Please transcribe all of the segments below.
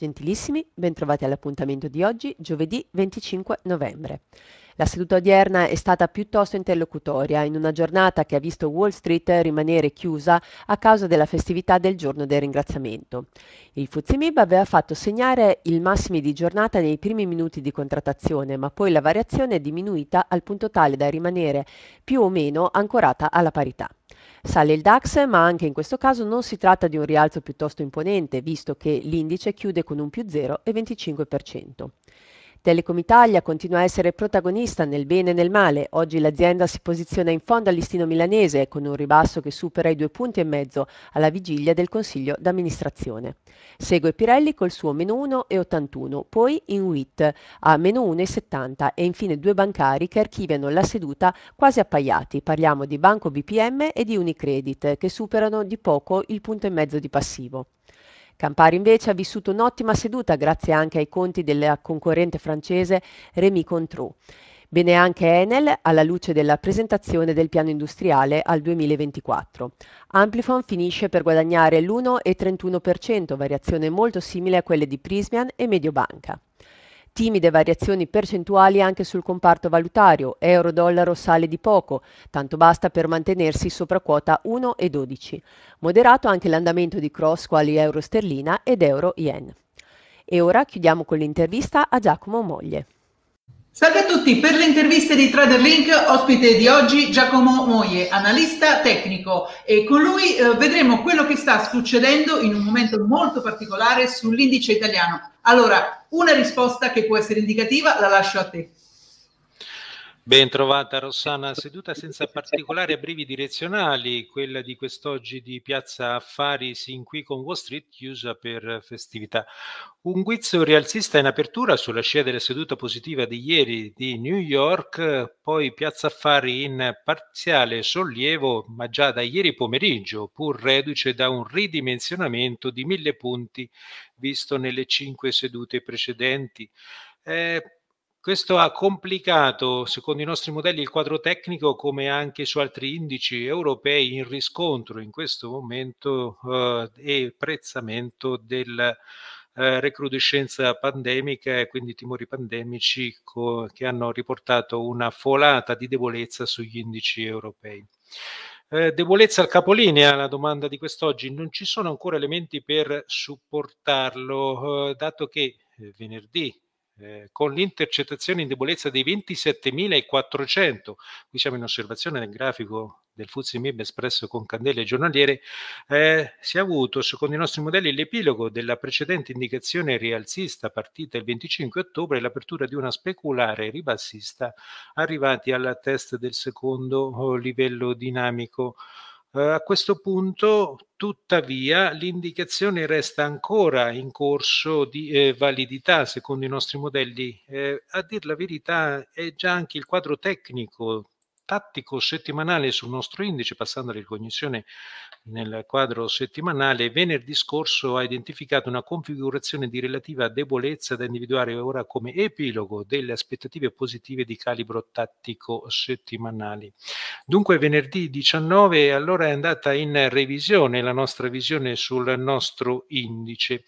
Gentilissimi, bentrovati all'appuntamento di oggi, giovedì 25 novembre. La seduta odierna è stata piuttosto interlocutoria in una giornata che ha visto Wall Street rimanere chiusa a causa della festività del giorno del ringraziamento. Il Fuzimib aveva fatto segnare il massimo di giornata nei primi minuti di contrattazione, ma poi la variazione è diminuita al punto tale da rimanere più o meno ancorata alla parità. Sale il DAX, ma anche in questo caso non si tratta di un rialzo piuttosto imponente, visto che l'indice chiude con un più 0,25%. Telecom Italia continua a essere protagonista nel bene e nel male. Oggi l'azienda si posiziona in fondo al listino milanese con un ribasso che supera i due punti e mezzo alla vigilia del Consiglio d'amministrazione. Segue Pirelli col suo meno 1,81, poi Inuit a meno 1,70 e infine due bancari che archiviano la seduta quasi appaiati. Parliamo di Banco BPM e di Unicredit che superano di poco il punto e mezzo di passivo. Campari invece ha vissuto un'ottima seduta grazie anche ai conti della concorrente francese Rémy Controu. Bene anche Enel alla luce della presentazione del piano industriale al 2024. Amplifon finisce per guadagnare l'1,31%, variazione molto simile a quelle di Prismian e Mediobanca. Timide variazioni percentuali anche sul comparto valutario, euro-dollaro sale di poco, tanto basta per mantenersi sopra quota 1,12. Moderato anche l'andamento di cross quali euro-sterlina ed euro-yen. E ora chiudiamo con l'intervista a Giacomo Moglie. Salve a tutti, per le interviste di Traderlink, ospite di oggi Giacomo Moie, analista tecnico e con lui eh, vedremo quello che sta succedendo in un momento molto particolare sull'indice italiano. Allora, una risposta che può essere indicativa la lascio a te. Bentrovata Rossana, ecco. seduta senza particolari brevi direzionali, quella di quest'oggi di Piazza Affari sin qui con Wall Street chiusa per festività. Un guizzo rialzista in apertura sulla scia della seduta positiva di ieri di New York, poi Piazza Affari in parziale sollievo, ma già da ieri pomeriggio, pur reduce da un ridimensionamento di mille punti visto nelle cinque sedute precedenti. Eh, questo ha complicato, secondo i nostri modelli, il quadro tecnico come anche su altri indici europei in riscontro in questo momento eh, e prezzamento della eh, recrudescenza pandemica e quindi timori pandemici co- che hanno riportato una folata di debolezza sugli indici europei. Eh, debolezza al capolinea, la domanda di quest'oggi, non ci sono ancora elementi per supportarlo, eh, dato che eh, venerdì eh, con l'intercettazione in debolezza dei 27.400, qui siamo in osservazione del grafico del Fuzzi MIB espresso con candele giornaliere, eh, si è avuto, secondo i nostri modelli, l'epilogo della precedente indicazione rialzista partita il 25 ottobre e l'apertura di una speculare ribassista arrivati al test del secondo oh, livello dinamico eh, a questo punto, tuttavia, l'indicazione resta ancora in corso di eh, validità secondo i nostri modelli. Eh, a dir la verità, è già anche il quadro tecnico tattico settimanale sul nostro indice, passando alla ricognizione nel quadro settimanale, venerdì scorso ha identificato una configurazione di relativa debolezza da individuare ora come epilogo delle aspettative positive di calibro tattico settimanali. Dunque venerdì 19 allora è andata in revisione la nostra visione sul nostro indice.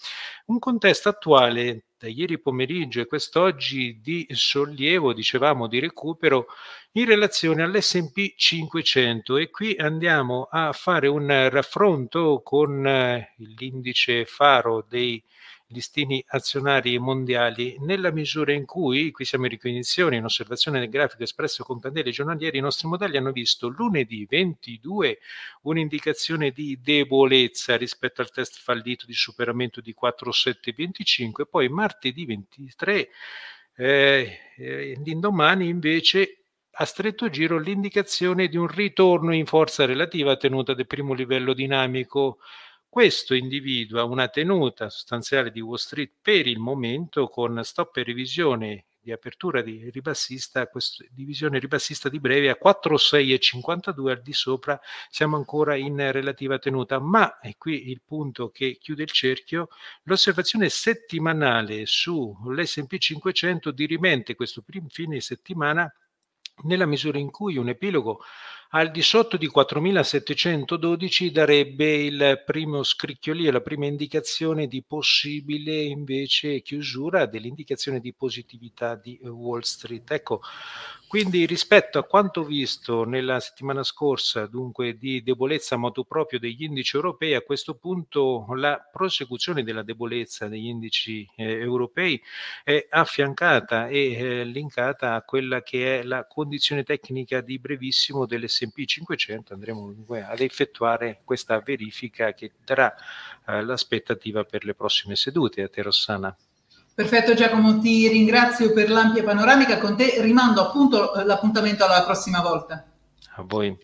Un contesto attuale da ieri pomeriggio e quest'oggi di sollievo, dicevamo, di recupero in relazione all'SP 500 e qui andiamo a fare un raffronto con eh, l'indice faro dei listini azionari mondiali nella misura in cui, qui siamo in ricognizione, in osservazione del grafico espresso con candele giornalieri, i nostri modelli hanno visto lunedì 22 un'indicazione di debolezza rispetto al test fallito di superamento di 4725, poi martedì 23 eh, eh, l'indomani invece a stretto giro l'indicazione di un ritorno in forza relativa tenuta del primo livello dinamico. Questo individua una tenuta sostanziale di Wall Street per il momento con stop e revisione di apertura di ribassista, divisione ribassista di breve a 4,6,52 al di sopra siamo ancora in relativa tenuta, ma è qui il punto che chiude il cerchio, l'osservazione settimanale sull'S&P 500 dirimente questo primo fine settimana nella misura in cui un epilogo al di sotto di 4.712 darebbe il primo scricchiolio, la prima indicazione di possibile invece chiusura dell'indicazione di positività di Wall Street. Ecco, quindi rispetto a quanto visto nella settimana scorsa, dunque di debolezza motu proprio degli indici europei, a questo punto la prosecuzione della debolezza degli indici eh, europei è affiancata e eh, linkata a quella che è la condizione tecnica di brevissimo dell'SP 500. Andremo dunque ad effettuare questa verifica che darà eh, l'aspettativa per le prossime sedute. A Terossana. Perfetto Giacomo, ti ringrazio per l'ampia panoramica con te, rimando appunto eh, l'appuntamento alla prossima volta. A voi.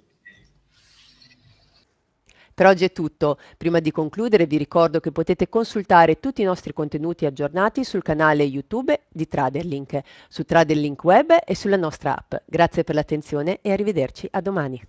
Per oggi è tutto. Prima di concludere vi ricordo che potete consultare tutti i nostri contenuti aggiornati sul canale YouTube di Traderlink, su Traderlink Web e sulla nostra app. Grazie per l'attenzione e arrivederci a domani.